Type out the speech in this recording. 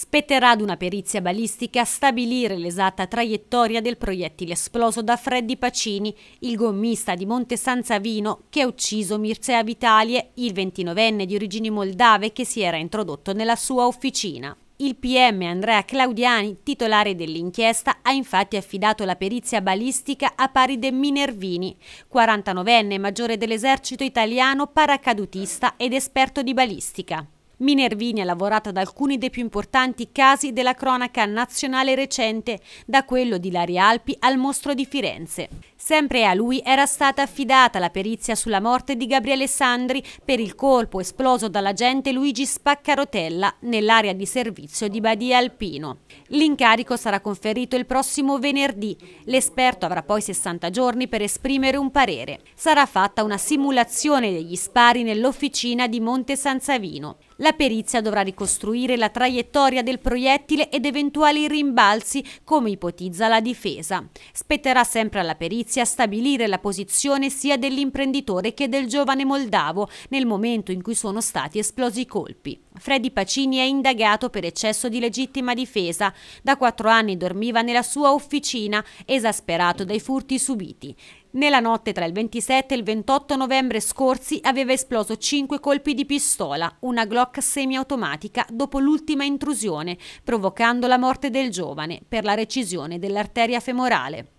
Spetterà ad una perizia balistica stabilire l'esatta traiettoria del proiettile esploso da Freddy Pacini, il gommista di Monte San Savino che ha ucciso Mircea Vitalie, il 29enne di origini moldave che si era introdotto nella sua officina. Il PM Andrea Claudiani, titolare dell'inchiesta, ha infatti affidato la perizia balistica a Paride Minervini, 49enne maggiore dell'esercito italiano, paracadutista ed esperto di balistica. Minervini ha lavorato ad alcuni dei più importanti casi della cronaca nazionale recente, da quello di Lari Alpi al mostro di Firenze. Sempre a lui era stata affidata la perizia sulla morte di Gabriele Sandri per il colpo esploso dall'agente Luigi Spaccarotella nell'area di servizio di Badia Alpino. L'incarico sarà conferito il prossimo venerdì. L'esperto avrà poi 60 giorni per esprimere un parere. Sarà fatta una simulazione degli spari nell'officina di Monte San Savino. La perizia dovrà ricostruire la traiettoria del proiettile ed eventuali rimbalzi, come ipotizza la difesa. Spetterà sempre alla perizia stabilire la posizione sia dell'imprenditore che del giovane moldavo nel momento in cui sono stati esplosi i colpi. Freddy Pacini è indagato per eccesso di legittima difesa. Da quattro anni dormiva nella sua officina, esasperato dai furti subiti. Nella notte tra il 27 e il 28 novembre scorsi aveva esploso 5 colpi di pistola, una Glock semiautomatica, dopo l'ultima intrusione, provocando la morte del giovane per la recisione dell'arteria femorale.